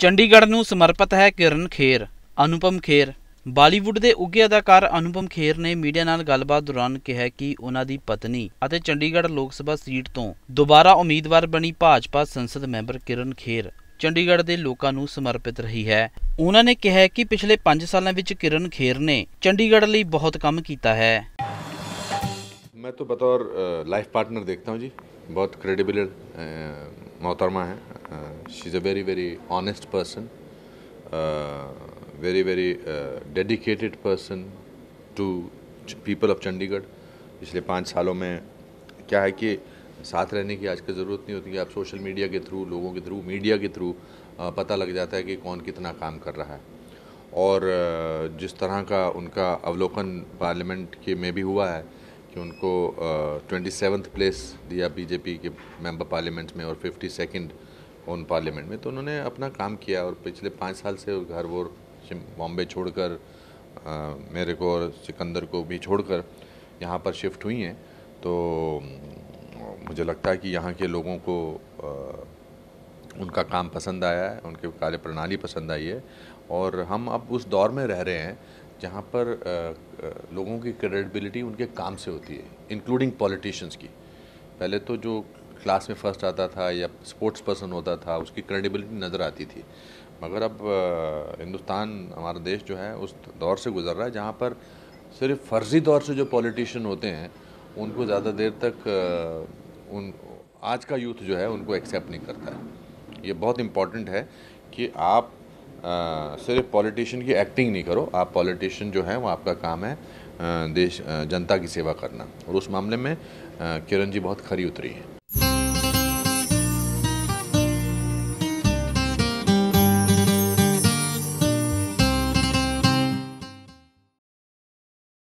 ਚੰਡੀਗੜ੍ਹ ਨੂੰ ਸਮਰਪਿਤ ਹੈ ਕਿਰਨ ਖੇਰ ਅਨੁਪਮ ਖੇਰ ਬਾਲੀਵੁੱਡ ਦੇ ਉੱਘੇ ਅਦਾਕਾਰ ਅਨੁਪਮ ਖੇਰ ਨੇ ਮੀਡੀਆ ਨਾਲ ਗੱਲਬਾਤ ਦੌਰਾਨ ਕਿਹਾ ਕਿ ਉਹਨਾਂ ਦੀ ਪਤਨੀ ਅਤੇ ਚੰਡੀਗੜ੍ਹ ਲੋਕ ਸਭਾ ਸੀਟ ਤੋਂ ਦੁਬਾਰਾ ਉਮੀਦਵਾਰ ਬਣੀ ਭਾਜਪਾ ਸੰਸਦ ਮੈਂਬਰ ਕਿਰਨ ਖੇਰ ਚੰਡੀਗੜ੍ਹ ਦੇ ਲੋਕਾਂ ਨੂੰ ਸਮਰਪਿਤ ਰਹੀ ਹੈ ਉਹਨਾਂ ਨੇ ਕਿਹਾ ਕਿ ਪਿਛਲੇ 5 ਸਾਲਾਂ ਵਿੱਚ ਕਿਰਨ ਖੇਰ ਨੇ ਚੰਡੀਗੜ੍ਹ ਲਈ ਬਹੁਤ ਕੰਮ ਕੀਤਾ ਹੈ ਮੈਂ ਤਾਂ ਬਤੌਰ ਲਾਈਫ ਪਾਰਟਨਰ ਦੇਖਦਾ ਹਾਂ ਜੀ ਬਹੁਤ ਕ੍ਰੈਡੀਬਲ मोहतरमा ਹੈ she's a very, very honest person, uh, very, very uh, dedicated person to people of Chandigarh. पिछले पाँच सालों में क्या है कि साथ रहने की आजकल ज़रूरत नहीं होती है आप सोशल मीडिया के थ्रू लोगों के थ्रू मीडिया के थ्रू पता लग जाता है कि कौन कितना काम कर रहा है और जिस तरह का उनका अवलोकन पार्लियामेंट के में भी हुआ है कि उनको ट्वेंटी सेवन्थ प्लेस दिया बीजेपी के मेंबर पार्लियामेंट में और फिफ्टी सेकेंड उन पार्लियामेंट में तो उन्होंने अपना काम किया और पिछले पाँच साल से घर वो बॉम्बे छोड़कर मेरे को और सिकंदर को भी छोड़कर यहाँ पर शिफ्ट हुई हैं तो मुझे लगता है कि यहाँ के लोगों को आ, उनका काम पसंद आया है उनके कार्य प्रणाली पसंद आई है और हम अब उस दौर में रह रहे हैं जहाँ पर आ, लोगों की क्रेडिबिलिटी उनके काम से होती है इंक्लूडिंग पॉलिटिशियंस की पहले तो जो क्लास में फर्स्ट आता था या स्पोर्ट्स पर्सन होता था उसकी क्रेडिबिलिटी नज़र आती थी मगर अब हिंदुस्तान हमारा देश जो है उस दौर से गुजर रहा है जहाँ पर सिर्फ फर्जी दौर से जो पॉलिटिशियन होते हैं उनको ज़्यादा देर तक उन आज का यूथ जो है उनको एक्सेप्ट नहीं करता है ये बहुत इम्पॉर्टेंट है कि आप आ, सिर्फ पॉलिटिशियन की एक्टिंग नहीं करो आप पॉलिटिशियन जो है वो आपका काम है देश जनता की सेवा करना और उस मामले में किरण जी बहुत खरी उतरी हैं